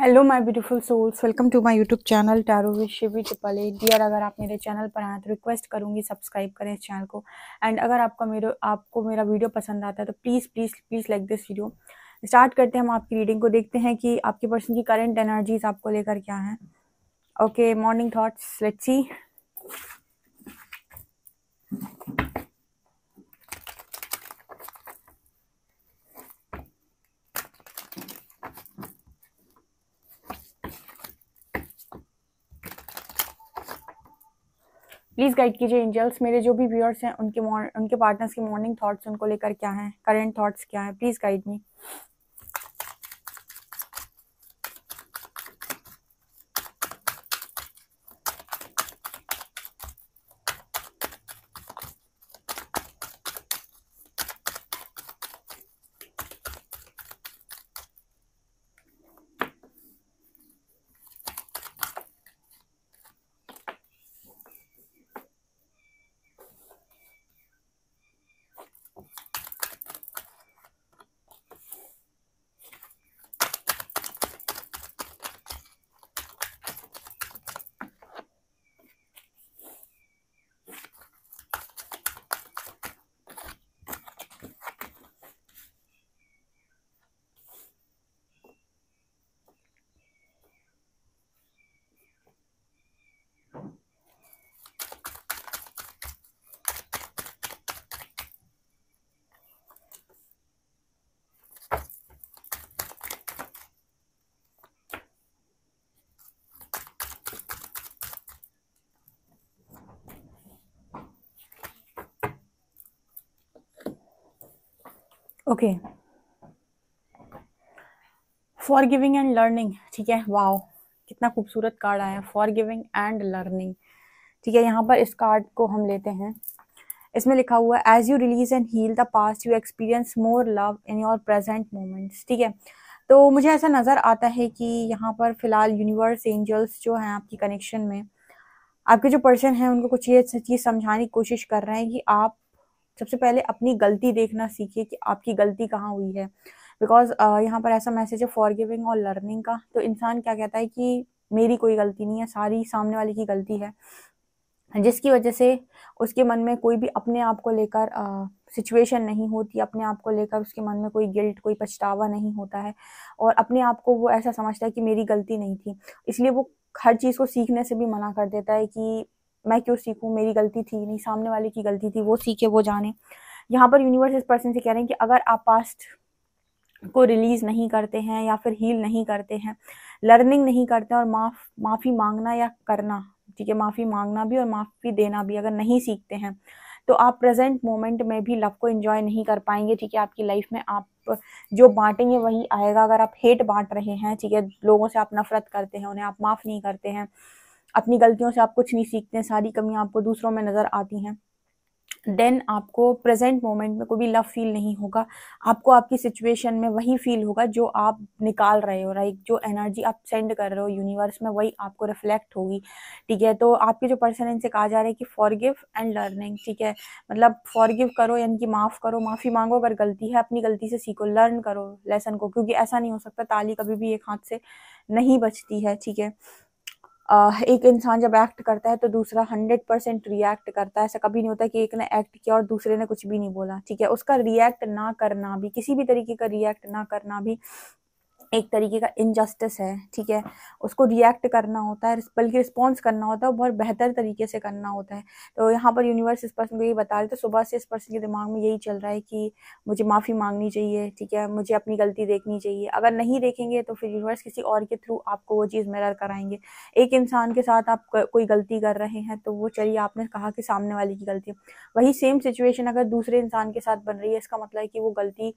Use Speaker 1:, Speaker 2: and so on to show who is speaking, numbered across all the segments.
Speaker 1: hello my beautiful souls welcome to my YouTube channel tarot with Shivi dear अगर आप मेरे channel पर आए तो रिक्वेस्ट करूंगी सब्सक्राइब करें इस चैनल को एंड अगर आपका मेरे आपको मेरा वीडियो पसंद आता है तो please please please like this video start करते हैं हम आपकी रीडिंग को देखते हैं कि आपके पर्सन की करेंट एनर्जीज आपको लेकर क्या हैं okay morning thoughts let's see please guide कीजिए एंजल्स मेरे जो भी व्यूअर्स हैं उनके उनके पार्टनर्स के मॉर्निंग थॉट्स उनको लेकर क्या हैं करेंट थॉट्स क्या हैं please guide me okay for giving and learning ठीक है वाओ कितना खूबसूरत कार्ड आया फॉर गिविंग एंड लर्निंग ठीक है यहाँ पर इस कार्ड को हम लेते हैं इसमें लिखा हुआ है as you release and heal the past you experience more love in your present moments ठीक है तो मुझे ऐसा नज़र आता है कि यहाँ पर फ़िलहाल यूनिवर्स एंजल्स जो हैं आपकी कनेक्शन में आपके जो पर्सन हैं उनको कुछ ये चीज़ समझाने की कोशिश कर रहे हैं कि आप सबसे पहले अपनी गलती देखना सीखिए कि आपकी गलती कहाँ हुई है बिकॉज uh, यहाँ पर ऐसा मैसेज है फॉर गिविंग और लर्निंग का तो इंसान क्या कहता है कि मेरी कोई गलती नहीं है सारी सामने वाले की गलती है जिसकी वजह से उसके मन में कोई भी अपने आप को लेकर सिचुएशन नहीं होती अपने आप को लेकर उसके मन में कोई गिल्ट कोई पछतावा नहीं होता है और अपने आप को वो ऐसा समझता है कि मेरी गलती नहीं थी इसलिए वो हर चीज़ को सीखने से भी मना कर देता है कि मैं क्यों सीखूँ मेरी गलती थी नहीं सामने वाले की गलती थी वो सीखे वो जाने यहाँ पर यूनिवर्स इस पर्सन से कह रहे हैं कि अगर आप पास्ट को रिलीज़ नहीं करते हैं या फिर हील नहीं करते हैं लर्निंग नहीं करते हैं और माफ माफ़ी मांगना या करना ठीक है माफ़ी मांगना भी और माफ़ी देना भी अगर नहीं सीखते हैं तो आप प्रेजेंट मोमेंट में भी लव को इन्जॉय नहीं कर पाएंगे ठीक है आपकी लाइफ में आप जो बांटेंगे वही आएगा अगर आप हेट बांट रहे हैं ठीक है लोगों से आप नफरत करते हैं उन्हें आप माफ़ नहीं करते हैं अपनी गलतियों से आप कुछ नहीं सीखते सारी कमियां आपको दूसरों में नज़र आती हैं देन आपको प्रेजेंट मोमेंट में कोई भी लव फील नहीं होगा आपको आपकी सिचुएशन में वही फील होगा जो आप निकाल रहे हो राइट जो एनर्जी आप सेंड कर रहे हो यूनिवर्स में वही आपको रिफ्लेक्ट होगी ठीक है तो आपके जो पर्सन इनसे कहा जा रहा है कि फॉरगिव एंड लर्निंग ठीक है मतलब फॉरगिव करो यानी कि माफ़ करो माफ़ी मांगो अगर गलती है अपनी गलती से सीखो लर्न करो लेसन को क्योंकि ऐसा नहीं हो सकता ताली कभी भी एक हाथ से नहीं बचती है ठीक है एक इंसान जब एक्ट करता है तो दूसरा हंड्रेड परसेंट रिएक्ट करता है ऐसा कभी नहीं होता कि एक ने एक्ट किया और दूसरे ने कुछ भी नहीं बोला ठीक है उसका रिएक्ट ना करना भी किसी भी तरीके का रिएक्ट ना करना भी एक तरीके का इनजस्टिस है ठीक है उसको रिएक्ट करना होता है बल्कि रिस्पॉन्स करना होता है बहुत बेहतर तरीके से करना होता है तो यहाँ पर यूनिवर्स इस पर्सन को ये बता रहे थे सुबह से इस पर्सन के दिमाग में यही चल रहा है कि मुझे माफ़ी मांगनी चाहिए ठीक है मुझे अपनी गलती देखनी चाहिए अगर नहीं देखेंगे तो फिर यूनिवर्स किसी और के थ्रू आपको वो चीज़ मिरर कराएंगे एक इंसान के साथ आप कोई गलती कर रहे हैं तो वो चलिए आपने कहा कि सामने वाले की गलती है वही सेम सिचुएशन अगर दूसरे इंसान के साथ बन रही है इसका मतलब है कि वो गलती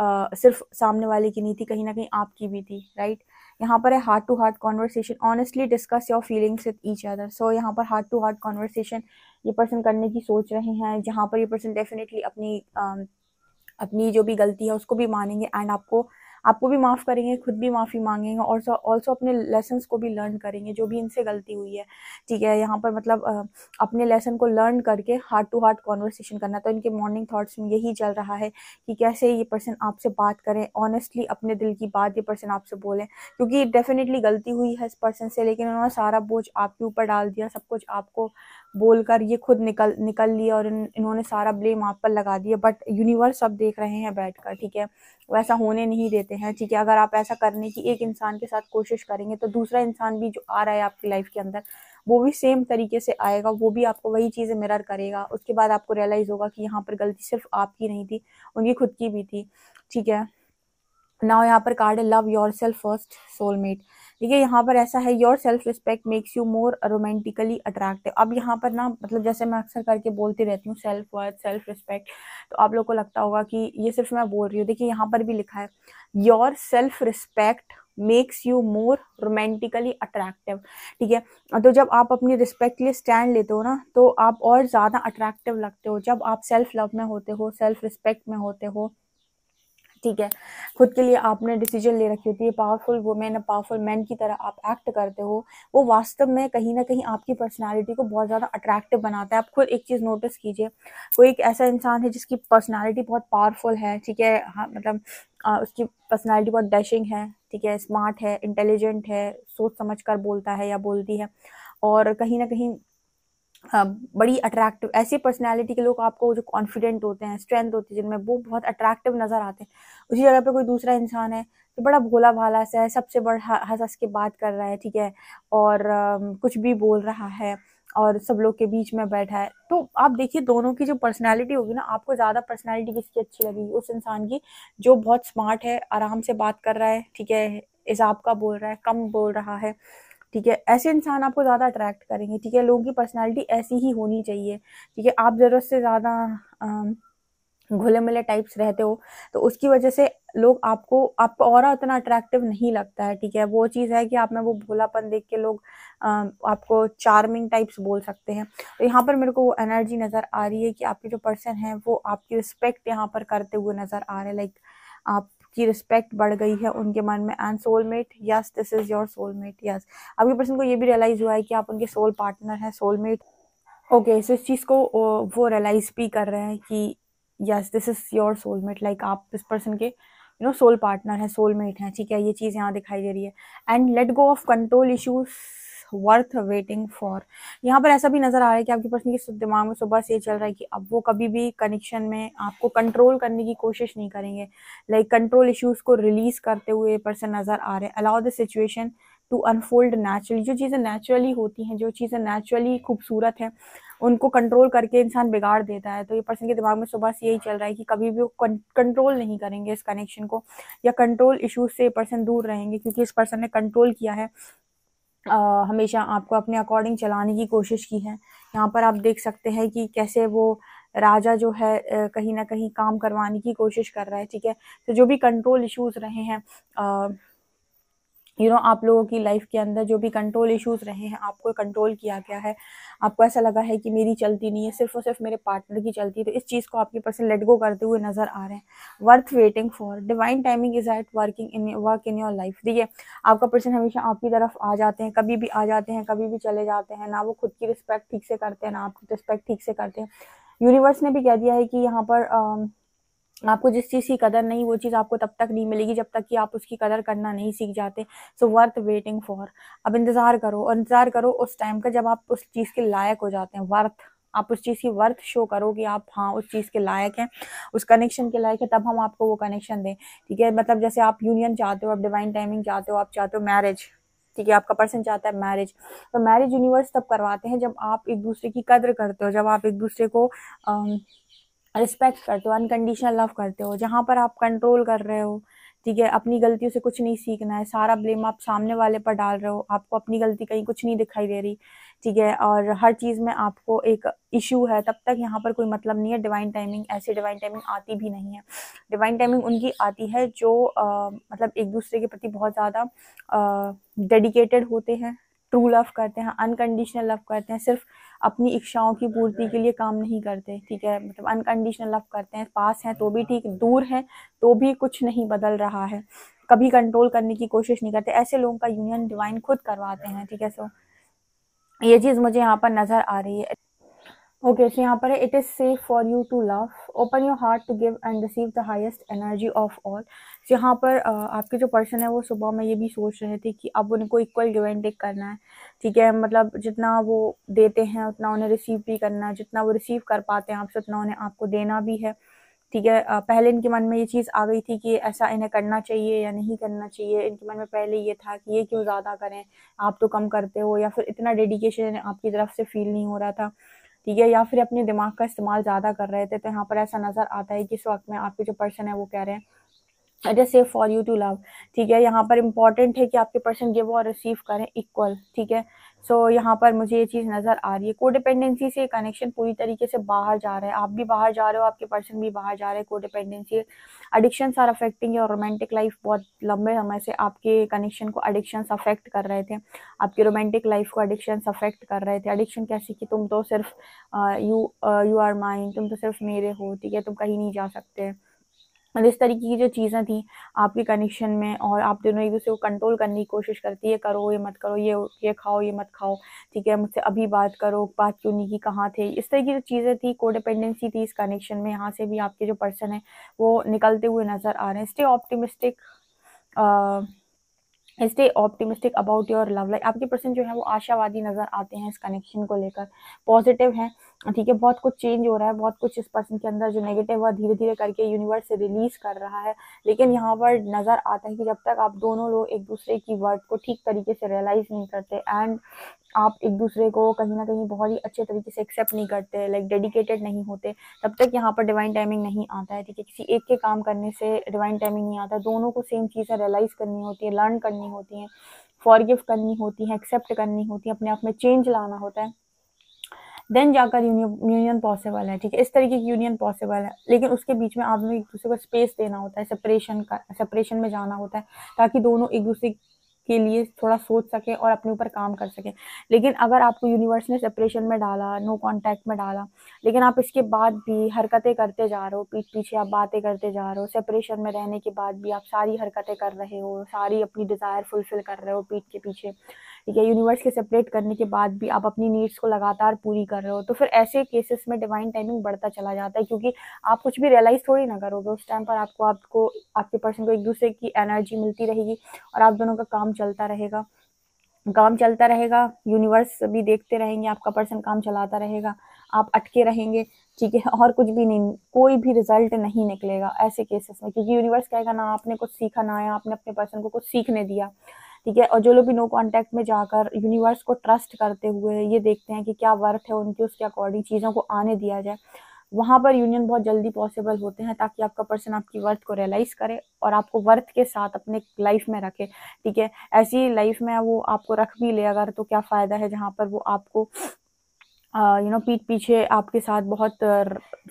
Speaker 1: आ, सिर्फ सामने वाले की नहीं थी कहीं ना कहीं आपकी भी थी राइट यहाँ पर है heart to heart conversation honestly discuss your feelings with each other so यहाँ पर हार्ट टू हार्ट कॉन्वर्सेशन ये पर्सन करने की सोच रहे हैं जहाँ पर ये पर्सन डेफिनेटली अपनी आ, अपनी जो भी गलती है उसको भी मानेंगे एंड आपको आपको भी माफ़ करेंगे खुद भी माफ़ी मांगेंगे और ऑल्सो अपने लेसन को भी लर्न करेंगे जो भी इनसे गलती हुई है ठीक है यहाँ पर मतलब अपने लेसन को लर्न करके हार्ट टू हार्ट कॉन्वर्सेशन करना तो इनके मॉर्निंग थाट्स में यही चल रहा है कि कैसे ये पर्सन आपसे बात करें ऑनेस्टली अपने दिल की बात ये पर्सन आपसे बोलें क्योंकि डेफिनेटली गलती हुई है इस पर्सन से लेकिन उन्होंने सारा बोझ आपके ऊपर डाल दिया सब कुछ आपको बोलकर ये खुद निकल निकल लिए और इन, इन्होंने सारा ब्लेम आप पर लगा दिया बट यूनिवर्स अब देख रहे हैं बैठकर ठीक है वैसा होने नहीं देते हैं ठीक है अगर आप ऐसा करने की एक इंसान के साथ कोशिश करेंगे तो दूसरा इंसान भी जो आ रहा है आपकी लाइफ के अंदर वो भी सेम तरीके से आएगा वो भी आपको वही चीज़ें मिरर करेगा उसके बाद आपको रियलाइज़ होगा कि यहाँ पर गलती सिर्फ आपकी नहीं थी उनकी खुद की भी थी ठीक है नाउ यहाँ पर कार्ड है love your self first soulmate देखिए यहाँ पर ऐसा है your self respect makes you more romantically attractive अब यहाँ पर ना मतलब जैसे मैं अक्सर करके बोलती रहती हूँ सेल्फ वर्थ सेल्फ रिस्पेक्ट तो आप लोग को लगता होगा कि ये सिर्फ मैं बोल रही हूँ देखिए यहाँ पर भी लिखा है your self respect makes you more romantically attractive ठीक है तो जब आप अपनी रिस्पेक्ट के लिए स्टैंड लेते हो ना तो आप और ज़्यादा अट्रैक्टिव लगते हो जब आप सेल्फ लव में होते हो सेल्फ रिस्पेक्ट में होते हो ठीक है खुद के लिए आपने डिसीजन ले रखी होती है पावरफुल वुमेन पावरफुल मैन की तरह आप एक्ट करते हो वो वास्तव में कहीं ना कहीं आपकी पर्सनालिटी को बहुत ज़्यादा अट्रैक्टिव बनाता है आप खुद एक चीज़ नोटिस कीजिए कोई एक ऐसा इंसान है जिसकी पर्सनालिटी बहुत पावरफुल है ठीक है हाँ मतलब आ, उसकी पर्सनालिटी बहुत डैशिंग है ठीक है स्मार्ट है इंटेलिजेंट है सोच समझ कर बोलता है या बोलती है और कहीं ना कहीं बड़ी अट्रैक्टिव ऐसी पर्सनैलिटी के लोग आपको जो कॉन्फिडेंट होते हैं स्ट्रेंथ होती है जिनमें वो बहुत अट्रैक्टिव नज़र आते हैं उसी जगह पे कोई दूसरा इंसान है तो बड़ा भोला भाला सा है सबसे बड़ा हंस हंस के बात कर रहा है ठीक है और आ, कुछ भी बोल रहा है और सब लोग के बीच में बैठा है तो आप देखिए दोनों की जो पर्सनैलिटी होगी ना आपको ज़्यादा पर्सनैलिटी किसकी अच्छी लगेगी उस इंसान की जो बहुत स्मार्ट है आराम से बात कर रहा है ठीक है हिसाब का बोल रहा है कम बोल रहा है ठीक है ऐसे इंसान आपको ज़्यादा अट्रैक्ट करेंगे ठीक है लोगों की पर्सनैलिटी ऐसी ही होनी चाहिए ठीक है आप ज़रूरत से ज़्यादा घुले मिले टाइप्स रहते हो तो उसकी वजह से लोग आपको आपको और उतना अट्रैक्टिव नहीं लगता है ठीक है वो चीज़ है कि आप में वो भोलापन देख के लोग आपको चार्मिंग टाइप्स बोल सकते हैं तो यहाँ पर मेरे को वो एनर्जी नज़र आ रही है कि आपके जो पर्सन है वो आपकी रिस्पेक्ट यहाँ पर करते हुए नज़र आ रहे हैं लाइक आप की रिस्पेक्ट बढ़ गई है उनके मन में and soulmate yes this is your soulmate yes आपके पर्सन को ये भी रियलाइज़ हुआ है कि आप उनके सोल पार्टनर हैं सोलमेट ओके सो इस चीज़ को वो रियलाइज़ भी कर रहे हैं कि yes this is your soulmate like आप इस पर्सन के यू नो सोल पार्टनर हैं सोलमेट हैं ठीक है ये चीज़ यहाँ दिखाई दे रही है and let go of control issues worth waiting for यहाँ पर ऐसा भी नजर आ रहा है कि आपकी पर्सन के दिमाग में सुबह से ये चल रहा है कि अब वो कभी भी कनेक्शन में आपको कंट्रोल करने की कोशिश नहीं करेंगे लाइक कंट्रोल इश्यूज को रिलीज करते हुए पर्सन नजर आ रहे हैं allow the situation to unfold naturally जो चीज़ें नेचुरली होती हैं जो चीज़ें नेचुरली खूबसूरत हैं उनको कंट्रोल करके इंसान बिगाड़ देता है तो ये पर्सन के दिमाग में सुबह से यही चल रहा है कि कभी भी वो कंट्रोल नहीं करेंगे इस कनेक्शन को या कंट्रोल इशूज से पर्सन दूर रहेंगे क्योंकि इस पर्सन ने कंट्रोल किया है हमेशा आपको अपने अकॉर्डिंग चलाने की कोशिश की है यहाँ पर आप देख सकते हैं कि कैसे वो राजा जो है कहीं ना कहीं काम करवाने की कोशिश कर रहा है ठीक है तो जो भी कंट्रोल इश्यूज रहे हैं यू नो आप लोगों की लाइफ के अंदर जो भी कंट्रोल इश्यूज रहे हैं आपको कंट्रोल किया गया है आपको ऐसा लगा है कि मेरी चलती नहीं है सिर्फ और सिर्फ मेरे पार्टनर की चलती है तो इस चीज़ को आपके पर्सन लेट गो करते हुए नजर आ रहे हैं worth waiting for divine timing is at working in work in your life देखिए आपका पर्सन हमेशा आपकी तरफ आ जाते हैं कभी भी आ जाते हैं कभी भी चले जाते हैं ना वो खुद की रिस्पेक्ट ठीक से करते हैं ना आपकी रिस्पेक्ट ठीक से करते हैं यूनिवर्स ने भी कह दिया है कि यहाँ पर आ, आपको जिस चीज़ की कदर नहीं वो चीज़ आपको तब तक नहीं मिलेगी जब तक कि आप उसकी कदर करना नहीं सीख जाते सो वर्थ वेटिंग फॉर अब इंतज़ार करो और इंतज़ार करो उस टाइम का जब आप उस चीज़ के लायक हो जाते हैं वर्थ आप उस चीज़ की वर्थ शो करो कि आप हाँ उस चीज़ के लायक हैं उस कनेक्शन के लायक है तब हम आपको वो कनेक्शन दें ठीक है मतलब जैसे आप यूनियन चाहते हो आप डिवाइन टाइमिंग चाहते हो आप चाहते हो मैरिज ठीक है आपका पर्सन चाहता है मैरिज तो मैरिज यूनिवर्स तब करवाते हैं जब आप एक दूसरे की कदर करते हो जब आप एक दूसरे को रिस्पेक्ट करते हो अनकंडीशनल लव करते हो जहाँ पर आप कंट्रोल कर रहे हो ठीक है अपनी गलतियों से कुछ नहीं सीखना है सारा ब्लेम आप सामने वाले पर डाल रहे हो आपको अपनी गलती कहीं कुछ नहीं दिखाई दे रही ठीक है और हर चीज़ में आपको एक इशू है तब तक यहाँ पर कोई मतलब नहीं है डिवाइन टाइमिंग ऐसी डिवाइन टाइमिंग आती भी नहीं है डिवाइन टाइमिंग उनकी आती है जो आ, मतलब एक दूसरे के प्रति बहुत ज़्यादा डेडिकेटेड होते हैं ट्रू लव करते हैं अनकंडीशनल लव करते हैं सिर्फ अपनी इच्छाओं की पूर्ति के लिए काम नहीं करते ठीक है मतलब अनकंडीशनल लव करते हैं पास हैं तो भी ठीक दूर हैं तो भी कुछ नहीं बदल रहा है कभी कंट्रोल करने की कोशिश नहीं करते ऐसे लोगों का यूनियन डिवाइन खुद करवाते हैं ठीक है सो ये चीज़ मुझे यहाँ पर नज़र आ रही है ओके सो यहाँ पर है it is safe for you to love open your heart to give and receive the highest energy of all जहाँ पर आपके जो पर्सन है वो सुबह में ये भी सोच रहे थे कि अब उनको इक्वल गिव एंड टेक करना है ठीक है मतलब जितना वो देते हैं उतना उन्हें रिसीव भी करना है जितना वो रिसीव कर पाते हैं आपसे उतना उन्हें आपको देना भी है ठीक है पहले इनके मन में ये चीज़ आ गई थी कि ऐसा इन्हें करना चाहिए या नहीं करना चाहिए इनके मन में पहले ये था कि ये क्यों ज़्यादा करें आप तो कम करते हो या फिर इतना डेडिकेशन आपकी तरफ से फील नहीं हो रहा था ठीक है या फिर अपने दिमाग का इस्तेमाल ज़्यादा कर रहे थे तो यहाँ पर ऐसा नज़र आता है कि इस वक्त में आपके जो पर्सन है वो कह रहे हैं it is safe for you to love ठीक है यहाँ पर इंपॉर्टेंट है कि आपके पर्सन गिव और रिसीव करें इक्वल ठीक है सो so, यहाँ पर मुझे ये चीज़ नज़र आ रही है कोडिपेंडेंसी से कनेक्शन पूरी तरीके से बाहर जा रहा है आप भी बाहर जा रहे हो आपके पर्सन भी बाहर जा रहे हैं codependency addictions are affecting your romantic life बहुत लंबे समय से आपके कनेक्शन को अडिक्शंस अफेक्ट कर रहे थे आपकी रोमांटिक लाइफ को अडिक्शंस अफेक्ट कर रहे थे अडिक्शन कैसे कि तुम तो सिर्फ यू यू आर माइंड तुम तो सिर्फ मेरे हो ठीक है तुम कहीं नहीं जा सकते मतलब इस तरीके की जो चीज़ें थी आपके कनेक्शन में और आप दोनों एक दूसरे को कंट्रोल करने की कोशिश करती है करो ये मत करो ये ये खाओ ये मत खाओ ठीक है मुझसे अभी बात करो बात क्यों नहीं की कहाँ थे इस तरह की जो चीज़ें थी कोडिपेंडेंसी थी इस कनेक्शन में यहाँ से भी आपके जो पर्सन है वो निकलते हुए नज़र आ रहे हैं stay optimistic stay optimistic about your love life आपके पर्सन जो है वो आशावादी नज़र आते हैं इस कनेक्शन को लेकर पॉजिटिव हैं ठीक है बहुत कुछ चेंज हो रहा है बहुत कुछ इस पर्सन के अंदर जो नेगेटिव है धीरे धीरे करके यूनिवर्स से रिलीज कर रहा है लेकिन यहाँ पर नज़र आता है कि जब तक आप दोनों लोग एक दूसरे की वर्ड को ठीक तरीके से रियलाइज़ नहीं करते एंड आप एक दूसरे को कहीं ना कहीं बहुत ही अच्छे तरीके से एक्सेप्ट नहीं करते लाइक डेडिकेटेड नहीं होते तब तक यहाँ पर डिवाइन टाइमिंग नहीं आता है ठीक है किसी एक के काम करने से डिवाइन टाइमिंग नहीं आता दोनों को सेम चीज़ें रियलाइज़ करनी होती है लर्न करनी होती हैं फॉरगिव करनी होती है एक्सेप्ट करनी होती है अपने आप में चेंज लाना होता है देन जाकर यूनियन पॉसिबल है ठीक है इस तरीके की यूनियन पॉसिबल है लेकिन उसके बीच में आप एक दूसरे को स्पेस देना होता है सेपरेशन का सेपरेशन में जाना होता है ताकि दोनों एक दूसरे के लिए थोड़ा सोच सके और अपने ऊपर काम कर सके लेकिन अगर आपको यूनिवर्स ने सेपरेशन में डाला नो कांटेक्ट में डाला लेकिन आप इसके बाद भी हरकतें करते जा रहे हो पीठ पीछे आप बातें करते जा रहे हो सेपरेशन में रहने के बाद भी आप सारी हरकतें कर रहे हो सारी अपनी डिज़ायर फुलफिल कर रहे हो पीठ के पीछे ठीक है यूनिवर्स के सेपरेट करने के बाद भी आप अपनी नीड्स को लगातार पूरी कर रहे हो तो फिर ऐसे केसेस में डिवाइन टाइमिंग बढ़ता चला जाता है क्योंकि आप कुछ भी रियलाइज थोड़ी ना करोगे उस टाइम पर आपको आपको आपके पर्सन को एक दूसरे की एनर्जी मिलती रहेगी और आप दोनों का काम चलता रहेगा काम चलता रहेगा यूनिवर्स भी देखते रहेंगे आपका पर्सन काम चलाता रहेगा आप अटके रहेंगे ठीक है और कुछ भी नहीं कोई भी रिजल्ट नहीं निकलेगा ऐसे केसेस में क्योंकि यूनिवर्स कहेगा ना आपने कुछ सीखा ना आया आपने अपने पर्सन को कुछ सीखने दिया ठीक है और जो लोग भी नो कॉन्टैक्ट में जाकर यूनिवर्स को ट्रस्ट करते हुए ये देखते हैं कि क्या वर्थ है उनके उसके अकॉर्डिंग चीज़ों को आने दिया जाए वहाँ पर यूनियन बहुत जल्दी पॉसिबल होते हैं ताकि आपका पर्सन आपकी वर्थ को रियलाइज़ करे और आपको वर्थ के साथ अपने लाइफ में रखे ठीक है ऐसी लाइफ में वो आपको रख भी ले अगर तो क्या फ़ायदा है जहाँ पर वो आपको यू नो पीठ पीछे आपके साथ बहुत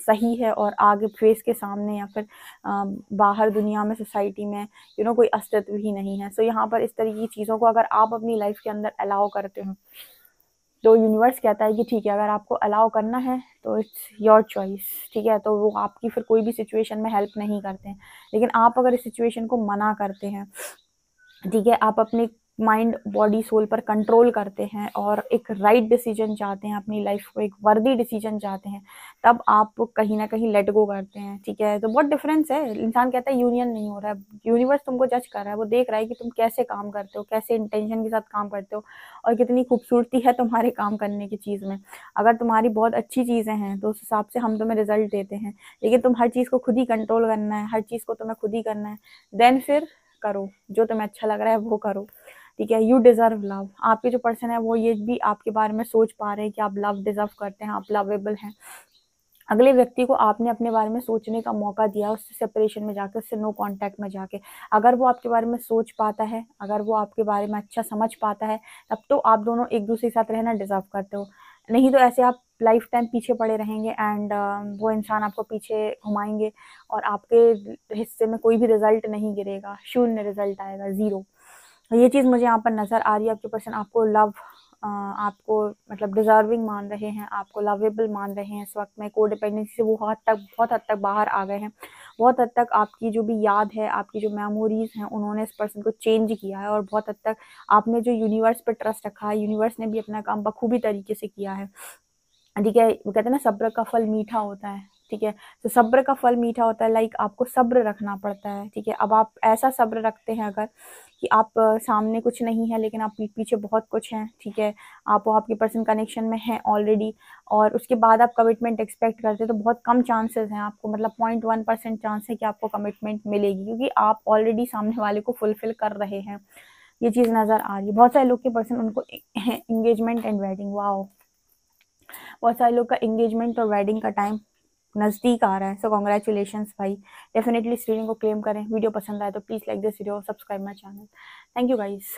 Speaker 1: सही है और आगे फेस के सामने या फिर बाहर दुनिया में सोसाइटी में यू you नो know, कोई अस्तित्व ही नहीं है सो so, यहाँ पर इस तरह की चीज़ों को अगर आप अपनी लाइफ के अंदर अलाउ करते हो तो यूनिवर्स कहता है कि ठीक है अगर आपको अलाउ करना है तो इट्स योर चॉइस ठीक है तो वो आपकी फिर कोई भी सिचुएशन में हेल्प नहीं करते हैं लेकिन आप अगर इस सिचुएशन को मना करते हैं ठीक है आप अपने माइंड बॉडी सोल पर कंट्रोल करते हैं और एक राइट right डिसीजन चाहते हैं अपनी लाइफ को एक वर्दी डिसीजन चाहते हैं तब आप कहीं ना कहीं लेट गो करते हैं ठीक है तो बहुत डिफरेंस है इंसान कहता है यूनियन नहीं हो रहा है यूनिवर्स तुमको जज कर रहा है वो देख रहा है कि तुम कैसे काम करते हो कैसे इंटेंशन के साथ काम करते हो और कितनी खूबसूरती है तुम्हारे काम करने की चीज़ में अगर तुम्हारी बहुत अच्छी चीज़ें हैं तो उस हिसाब से हम तुम्हें रिजल्ट देते हैं लेकिन तुम हर चीज़ को खुद ही कंट्रोल करना है हर चीज़ को तुम्हें खुद ही करना है देन फिर करो जो तुम्हें अच्छा लग रहा है वो करो ठीक है यू डिज़र्व लव आपके जो पर्सन है वो ये भी आपके बारे में सोच पा रहे हैं कि आप लव डिज़र्व करते हैं आप लवेबल हैं अगले व्यक्ति को आपने अपने बारे में सोचने का मौका दिया उससे सेपरेशन में जाके उससे नो कांटेक्ट में जाके अगर वो आपके बारे में सोच पाता है अगर वो आपके बारे में अच्छा समझ पाता है तब तो आप दोनों एक दूसरे के साथ रहना डिज़र्व करते हो नहीं तो ऐसे आप लाइफ टाइम पीछे पड़े रहेंगे एंड वो इंसान आपको पीछे घुमाएंगे और आपके हिस्से में कोई भी रिजल्ट नहीं गिरेगा शून्य रिजल्ट आएगा ज़ीरो ये चीज़ मुझे यहाँ पर नज़र आ रही है आपके पर्सन आपको लव आपको मतलब डिज़र्विंग मान रहे हैं आपको लवेबल मान रहे हैं इस वक्त में को डिपेंडेंसी से वो हद तक बहुत हद तक बाहर आ गए हैं बहुत हद तक आपकी जो भी याद है आपकी जो मेमोरीज़ हैं उन्होंने इस पर्सन को चेंज किया है और बहुत हद तक आपने जो यूनिवर्स पर ट्रस्ट रखा है यूनिवर्स ने भी अपना काम बखूबी तरीके से किया है ठीक है वो कहते हैं ना सब्र का फल मीठा होता है ठीक है तो सब्र का फल मीठा होता है लाइक आपको सब्र रखना पड़ता है ठीक है अब आप ऐसा सब्र रखते हैं अगर कि आप सामने कुछ नहीं है लेकिन आप पीछे बहुत कुछ हैं ठीक है आप वो आपके पर्सन कनेक्शन में हैं ऑलरेडी और उसके बाद आप कमिटमेंट एक्सपेक्ट करते हैं तो बहुत कम चांसेस हैं आपको मतलब पॉइंट वन परसेंट चांस है कि आपको कमिटमेंट मिलेगी क्योंकि आप ऑलरेडी सामने वाले को फुलफिल कर रहे हैं ये चीज़ नज़र आ रही है बहुत सारे लोग के पर्सन उनको इंगेजमेंट एंड वेडिंग वाह बहुत सारे लोग का इंगेजमेंट और वेडिंग का टाइम नज़दीक आ रहा है सो कॉन्ग्रेचुलेशन भाई डेफिनेटली इस को क्लेम करें वीडियो पसंद आए तो please like this video subscribe my channel thank you guys